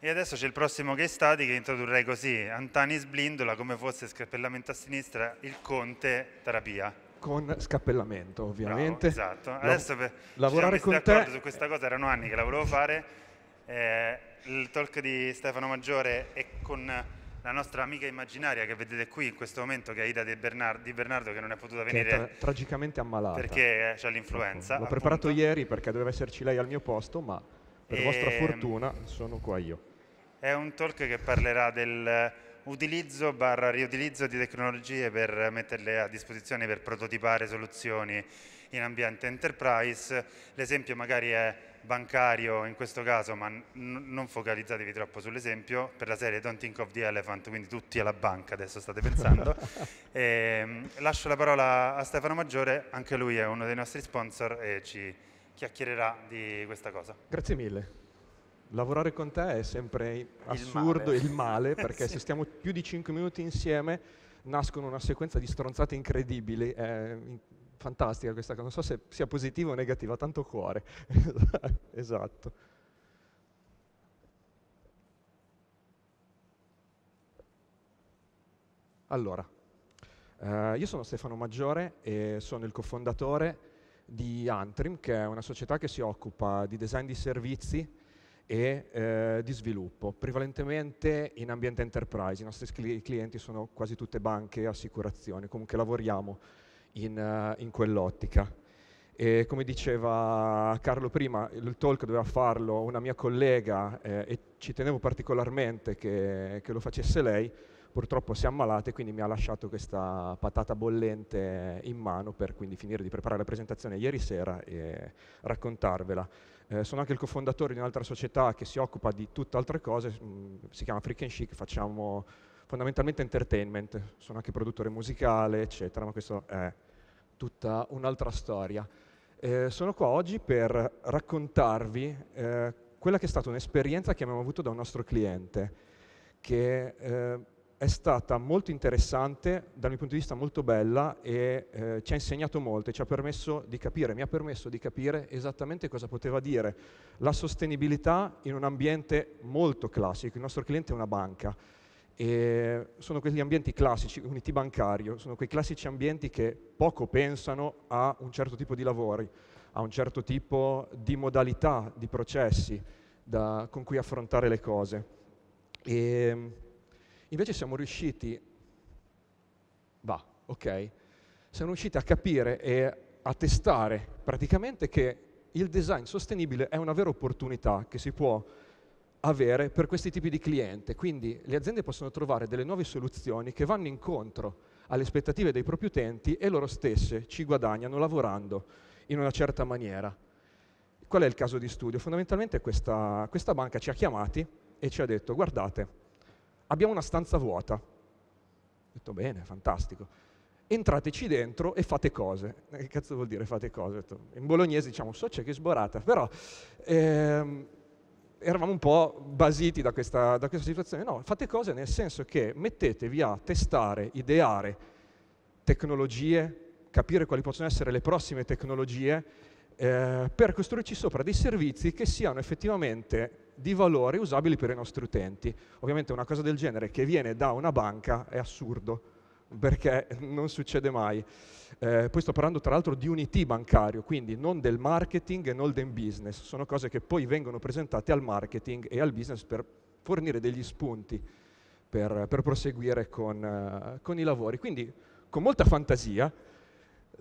E adesso c'è il prossimo case study che introdurrei così, Antanis Blindola come fosse scappellamento a sinistra, il Conte terapia. Con scappellamento ovviamente. Bravo, esatto, adesso per, lavorare con te... su questa cosa, erano anni che la volevo fare, eh, il talk di Stefano Maggiore è con la nostra amica immaginaria che vedete qui in questo momento che è Ida Di Bernardo, Di Bernardo che non è potuta venire tra tragicamente ammalata perché eh, c'è l'influenza ecco, l'ho appunto. preparato ieri perché doveva esserci lei al mio posto ma per e... vostra ehm, fortuna sono qua io è un talk che parlerà del utilizzo barra riutilizzo di tecnologie per metterle a disposizione per prototipare soluzioni in ambiente enterprise l'esempio magari è bancario in questo caso, ma non focalizzatevi troppo sull'esempio, per la serie Don't Think of the Elephant, quindi tutti alla banca adesso state pensando. e, ehm, lascio la parola a Stefano Maggiore, anche lui è uno dei nostri sponsor e ci chiacchiererà di questa cosa. Grazie mille. Lavorare con te è sempre assurdo, il male, il male perché sì. se stiamo più di 5 minuti insieme nascono una sequenza di stronzate incredibili, è fantastica questa cosa, non so se sia positiva o negativa, tanto cuore. esatto. Allora, eh, io sono Stefano Maggiore e sono il cofondatore di Antrim, che è una società che si occupa di design di servizi e eh, di sviluppo, prevalentemente in ambiente enterprise. I nostri clienti sono quasi tutte banche e assicurazioni, comunque lavoriamo in, eh, in quell'ottica. E come diceva Carlo prima, il talk doveva farlo una mia collega eh, e ci tenevo particolarmente che, che, lo facesse lei. Purtroppo si è ammalata e quindi mi ha lasciato questa patata bollente in mano per quindi finire di preparare la presentazione ieri sera e raccontarvela. Eh, sono anche il cofondatore di un'altra società che si occupa di tutt'altre cose, mm, si chiama Freak and Chic, facciamo fondamentalmente entertainment, sono anche produttore musicale, eccetera, ma questo è tutta un'altra storia. Eh, sono qua oggi per raccontarvi eh, quella che è stata un'esperienza che abbiamo avuto da un nostro cliente, che eh, è stata molto interessante, dal mio punto di vista molto bella e eh, ci ha insegnato molto e ci ha permesso di capire, mi ha permesso di capire esattamente cosa poteva dire la sostenibilità in un ambiente molto classico. Il nostro cliente è una banca, e sono quegli ambienti classici, uniti bancario, sono quei classici ambienti che poco pensano a un certo tipo di lavori, a un certo tipo di modalità, di processi da, con cui affrontare le cose. E invece siamo riusciti, bah, okay, siamo riusciti a capire e a testare praticamente che il design sostenibile è una vera opportunità che si può avere per questi tipi di cliente. Quindi le aziende possono trovare delle nuove soluzioni che vanno incontro alle aspettative dei propri utenti e loro stesse ci guadagnano lavorando in una certa maniera. Qual è il caso di studio? Fondamentalmente questa, questa banca ci ha chiamati e ci ha detto guardate, abbiamo una stanza vuota. Ho detto bene, fantastico entrateci dentro e fate cose. Eh, che cazzo vuol dire fate cose? In bolognese diciamo, so c'è che sborata, però ehm, eravamo un po' basiti da questa, da questa situazione. No, fate cose nel senso che mettetevi a testare, ideare tecnologie, capire quali possono essere le prossime tecnologie eh, per costruirci sopra dei servizi che siano effettivamente di valore usabili per i nostri utenti. Ovviamente una cosa del genere che viene da una banca è assurdo perché non succede mai. Eh, poi sto parlando tra l'altro di un IT bancario, quindi non del marketing e non del business, sono cose che poi vengono presentate al marketing e al business per fornire degli spunti per, per proseguire con, uh, con i lavori. Quindi con molta fantasia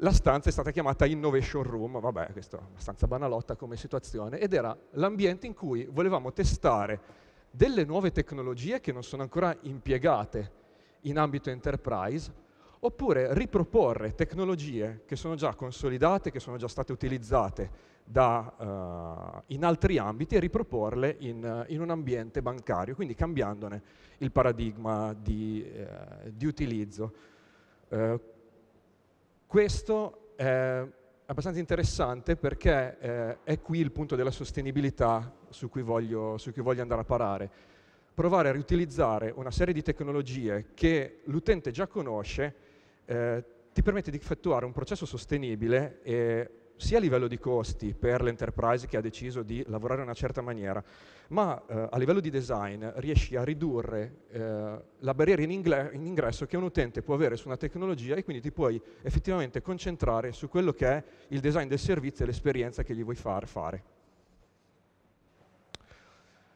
la stanza è stata chiamata Innovation Room, vabbè, questa è abbastanza banalotta come situazione, ed era l'ambiente in cui volevamo testare delle nuove tecnologie che non sono ancora impiegate in ambito enterprise, oppure riproporre tecnologie che sono già consolidate, che sono già state utilizzate da, uh, in altri ambiti e riproporle in, uh, in, un ambiente bancario, quindi cambiandone il paradigma di, uh, di utilizzo. Eh, questo è abbastanza interessante perché è qui il punto della sostenibilità su cui voglio, su cui voglio andare a parare provare a riutilizzare una serie di tecnologie che l'utente già conosce, eh, ti permette di effettuare un processo sostenibile e, sia a livello di costi per l'enterprise che ha deciso di lavorare in una certa maniera, ma eh, a livello di design riesci a ridurre eh, la barriera in, in, ingresso che un utente può avere su una tecnologia e quindi ti puoi effettivamente concentrare su quello che è il design del servizio e l'esperienza che gli vuoi far fare.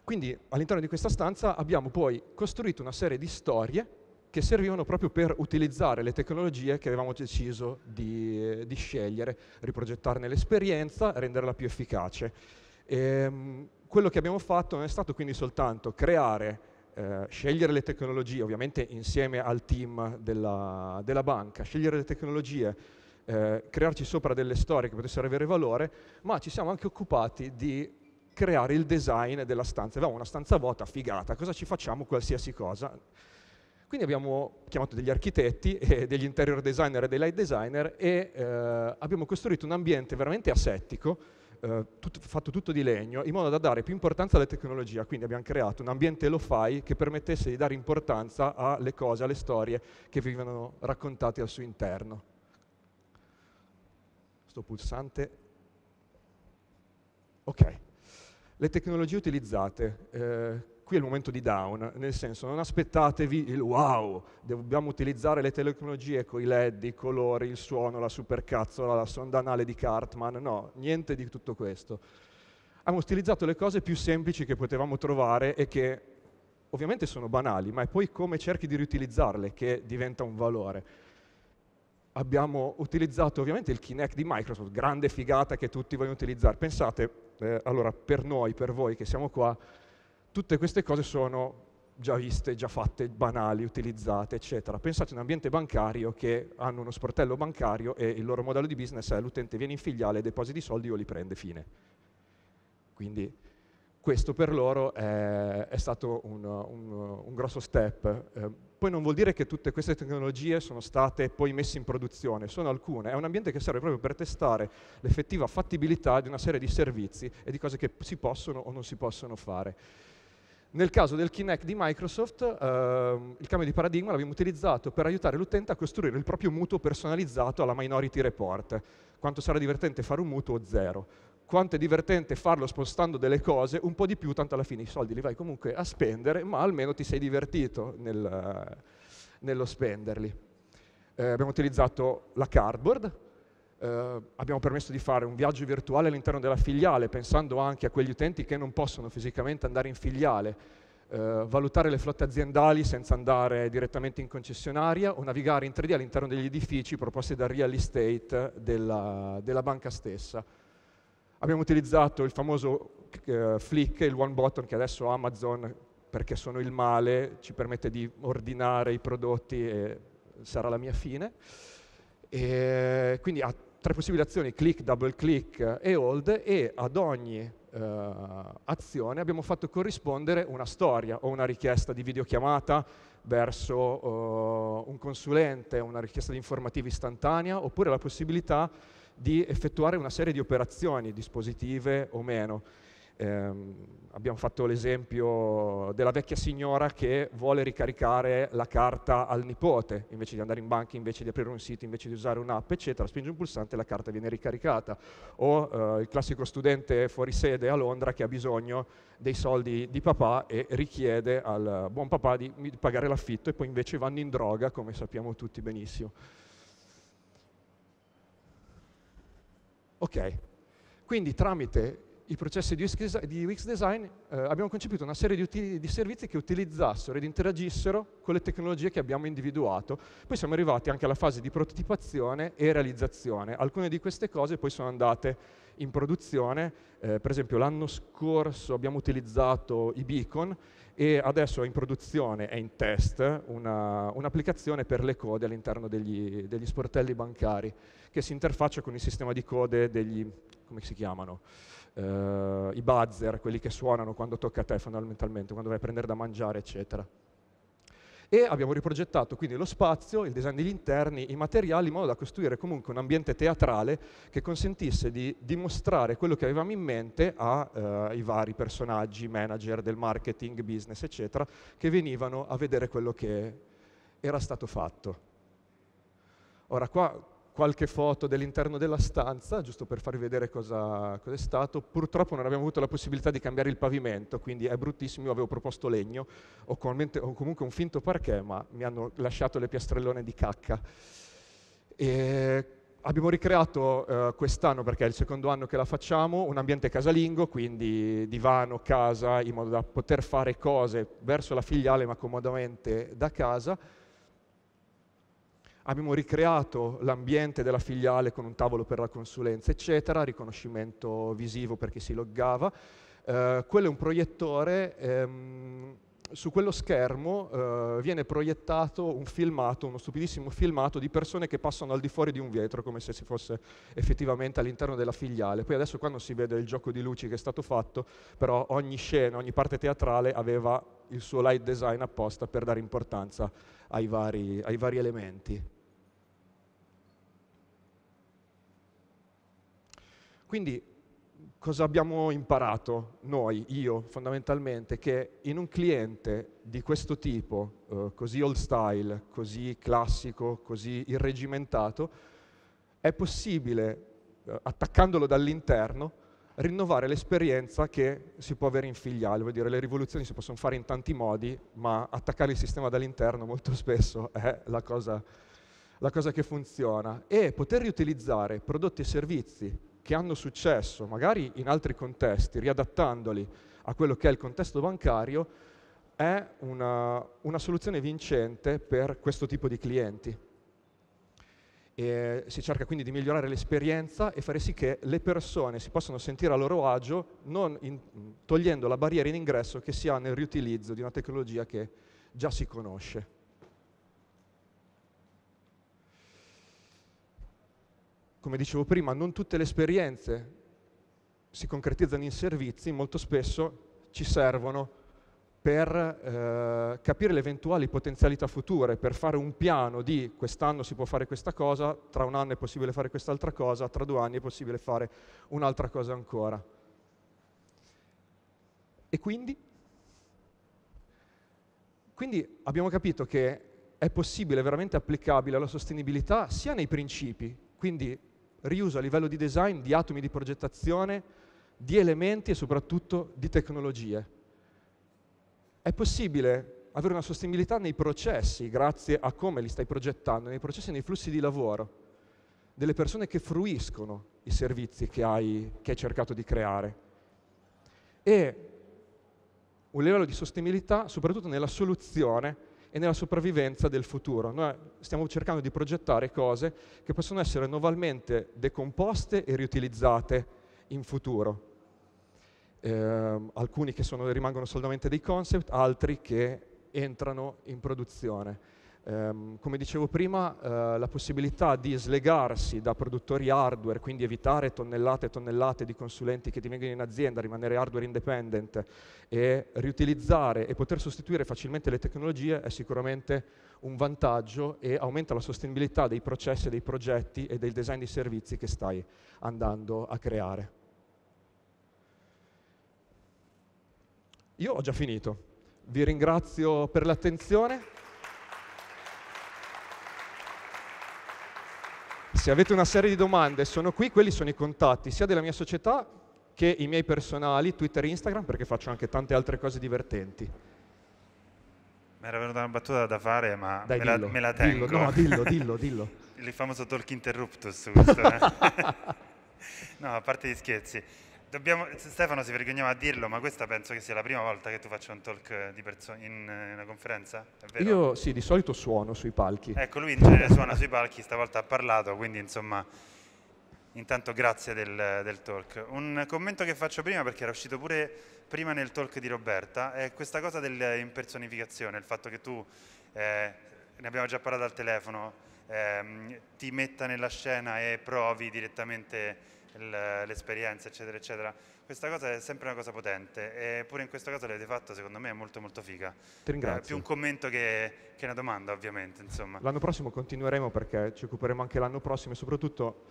Quindi all'interno di questa stanza abbiamo poi costruito una serie di storie che servivano proprio per utilizzare le tecnologie che avevamo deciso di, di scegliere, riprogettarne l'esperienza, renderla più efficace. E, ehm, quello che abbiamo fatto non è stato quindi soltanto creare, eh, scegliere le tecnologie, ovviamente insieme al team della, della banca, scegliere le tecnologie, eh, crearci sopra delle storie che potessero avere valore, ma ci siamo anche occupati di creare il design della stanza. Avevamo una stanza vuota, figata, cosa ci facciamo? Qualsiasi cosa. Quindi abbiamo chiamato degli architetti, eh, degli interior designer e dei light designer e eh, abbiamo costruito un ambiente veramente asettico, eh, tutto, fatto tutto di legno, in modo da dare più importanza alla tecnologia. Quindi abbiamo creato un ambiente lo-fi che permettesse di dare importanza alle cose, alle storie che vivono raccontate al suo interno. Sto pulsante. Ok le tecnologie utilizzate. Eh, qui è il momento di down, nel senso non aspettatevi il wow, dobbiamo utilizzare le tecnologie con i led, i colori, il suono, la supercazzola, la sonda anale di Cartman, no, niente di tutto questo. Abbiamo utilizzato le cose più semplici che potevamo trovare e che ovviamente sono banali, ma è poi come cerchi di riutilizzarle che diventa un valore. Abbiamo utilizzato ovviamente il Kinect di Microsoft, grande figata che tutti vogliono utilizzare. Pensate, eh, allora per noi, per voi che siamo qua, tutte queste cose sono già viste, già fatte, banali, utilizzate, eccetera. Pensate a un ambiente bancario che hanno uno sportello bancario e il loro modello di business è l'utente viene in filiale, depositi i soldi o li prende, fine. Quindi questo per loro è, è stato un, un, un, grosso step. Eh, poi non vuol dire che tutte queste tecnologie sono state poi messe in produzione, sono alcune. È un ambiente che serve proprio per testare l'effettiva fattibilità di una serie di servizi e di cose che si possono o non si possono fare. Nel caso del Kinect di Microsoft, ehm, il cambio di paradigma l'abbiamo utilizzato per aiutare l'utente a costruire il proprio mutuo personalizzato alla Minority Report quanto sarà divertente fare un mutuo, zero. Quanto è divertente farlo spostando delle cose, un po' di più, tanto alla fine i soldi li vai comunque a spendere, ma almeno ti sei divertito nel, nello spenderli. Eh, abbiamo utilizzato la cardboard, eh, abbiamo permesso di fare un viaggio virtuale all'interno della filiale, pensando anche a quegli utenti che non possono fisicamente andare in filiale eh, valutare le flotte aziendali senza andare direttamente in concessionaria o navigare in 3D all'interno degli edifici proposti dal real estate della, della banca stessa. Abbiamo utilizzato il famoso eh, Flick, il one button che adesso Amazon, perché sono il male, ci permette di ordinare i prodotti e sarà la mia fine. E quindi ha tre possibili azioni, click, double click e hold, e ad ogni eh, azione abbiamo fatto corrispondere una storia o una richiesta di videochiamata verso eh, un consulente, una richiesta di informativa istantanea oppure la possibilità di effettuare una serie di operazioni dispositive o meno. Eh, abbiamo fatto l'esempio della vecchia signora che vuole ricaricare la carta al nipote, invece di andare in banca, invece di aprire un sito, invece di usare un'app, eccetera, spinge un pulsante e la carta viene ricaricata. O eh, il classico studente fuori sede a Londra che ha bisogno dei soldi di papà e richiede al buon papà di, di pagare l'affitto e poi invece vanno in droga, come sappiamo tutti benissimo. Ok, quindi tramite i processi di UX design eh, abbiamo concepito una serie di, di, servizi che utilizzassero ed interagissero con le tecnologie che abbiamo individuato. Poi siamo arrivati anche alla fase di prototipazione e realizzazione. Alcune di queste cose poi sono andate in produzione, eh, per esempio l'anno scorso abbiamo utilizzato i beacon e adesso è in produzione, è in test, una, un'applicazione per le code all'interno degli, degli, sportelli bancari che si interfaccia con il sistema di code degli, come si chiamano? Eh, I buzzer, quelli che suonano quando tocca a te fondamentalmente, quando vai a prendere da mangiare, eccetera e abbiamo riprogettato quindi lo spazio, il design degli interni, i materiali in modo da costruire comunque un ambiente teatrale che consentisse di dimostrare quello che avevamo in mente ai eh, vari personaggi, manager del marketing, business eccetera che venivano a vedere quello che era stato fatto. Ora qua qualche foto dell'interno della stanza, giusto per farvi vedere cosa, cosa, è stato. Purtroppo non abbiamo avuto la possibilità di cambiare il pavimento, quindi è bruttissimo, io avevo proposto legno o, comunque un finto parquet, ma mi hanno lasciato le piastrellone di cacca. E abbiamo ricreato eh, quest'anno, perché è il secondo anno che la facciamo, un ambiente casalingo, quindi divano, casa, in modo da poter fare cose verso la filiale ma comodamente da casa abbiamo ricreato l'ambiente della filiale con un tavolo per la consulenza, eccetera, riconoscimento visivo per chi si loggava. Eh, quello è un proiettore, ehm, su quello schermo eh, viene proiettato un filmato, uno stupidissimo filmato di persone che passano al di fuori di un vetro, come se si fosse effettivamente all'interno della filiale. Poi adesso qua non si vede il gioco di luci che è stato fatto, però ogni scena, ogni parte teatrale aveva il suo light design apposta per dare importanza ai vari, ai vari elementi. Quindi cosa abbiamo imparato noi, io fondamentalmente, che in un cliente di questo tipo, eh, così old style, così classico, così irregimentato, è possibile, eh, attaccandolo dall'interno, rinnovare l'esperienza che si può avere in filiale, vuol dire le rivoluzioni si possono fare in tanti modi, ma attaccare il sistema dall'interno molto spesso è la cosa, la cosa che funziona. E poter riutilizzare prodotti e servizi che hanno successo, magari in altri contesti, riadattandoli a quello che è il contesto bancario, è una, una soluzione vincente per questo tipo di clienti. E si cerca quindi di migliorare l'esperienza e fare sì che le persone si possano sentire a loro agio non in, togliendo la barriera in ingresso che si ha nel riutilizzo di una tecnologia che già si conosce. Come dicevo prima, non tutte le esperienze si concretizzano in servizi, molto spesso ci servono per eh, capire le eventuali potenzialità future, per fare un piano di quest'anno si può fare questa cosa, tra un anno è possibile fare quest'altra cosa, tra due anni è possibile fare un'altra cosa ancora. E quindi? Quindi abbiamo capito che è possibile, veramente applicabile alla sostenibilità sia nei principi, quindi riuso a livello di design, di atomi di progettazione, di elementi e soprattutto di tecnologie è possibile avere una sostenibilità nei processi, grazie a come li stai progettando, nei processi e nei flussi di lavoro delle persone che fruiscono i servizi che hai, che hai cercato di creare. E un livello di sostenibilità soprattutto nella soluzione e nella sopravvivenza del futuro. Noi stiamo cercando di progettare cose che possono essere nuovamente decomposte e riutilizzate in futuro ehm, alcuni che sono, rimangono solamente dei concept, altri che entrano in produzione. Um, come dicevo prima, uh, la possibilità di slegarsi da produttori hardware, quindi evitare tonnellate e tonnellate di consulenti che ti vengono in azienda, rimanere hardware independent e riutilizzare e poter sostituire facilmente le tecnologie è sicuramente un vantaggio e aumenta la sostenibilità dei processi, dei progetti e del design di servizi che stai andando a creare. Io ho già finito. Vi ringrazio per l'attenzione. Se avete una serie di domande, sono qui, quelli sono i contatti sia della mia società che i miei personali, Twitter e Instagram, perché faccio anche tante altre cose divertenti. Mi era venuta una battuta da fare, ma Dai, me, dillo, la, me, la, tengo. Dillo, no, dillo, dillo, dillo. Il famoso talk interruptus. Questo, no, a parte gli scherzi. Dobbiamo, Stefano si vergognava a dirlo, ma questa penso che sia la prima volta che tu faccia un talk perso- in, una conferenza, Io sì, di solito suono sui palchi. Ecco, lui in genere suona sui palchi, stavolta ha parlato, quindi insomma, intanto grazie del, del, talk. Un commento che faccio prima, perché era uscito pure prima nel talk di Roberta, è questa cosa dell'impersonificazione, il fatto che tu, eh, ne abbiamo già parlato al telefono, ehm, ti metta nella scena e provi direttamente l'esperienza, eccetera, eccetera. Questa cosa è sempre una cosa potente eppure in questo caso l'avete fatto, secondo me è molto, molto figa. Ti ringrazio. È eh, più un commento che, che una domanda, ovviamente. Insomma. L'anno prossimo continueremo perché ci occuperemo anche l'anno prossimo e soprattutto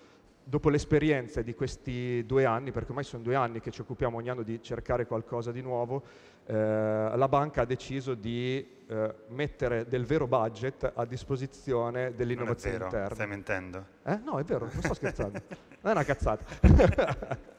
dopo l'esperienza di questi due anni, perché ormai sono due anni che ci occupiamo ogni anno di cercare qualcosa di nuovo, eh, la banca ha deciso di eh, mettere del vero budget a disposizione dell'innovazione non è vero, interna. Stai mentendo? Eh? No, è vero, non sto scherzando. non è una cazzata.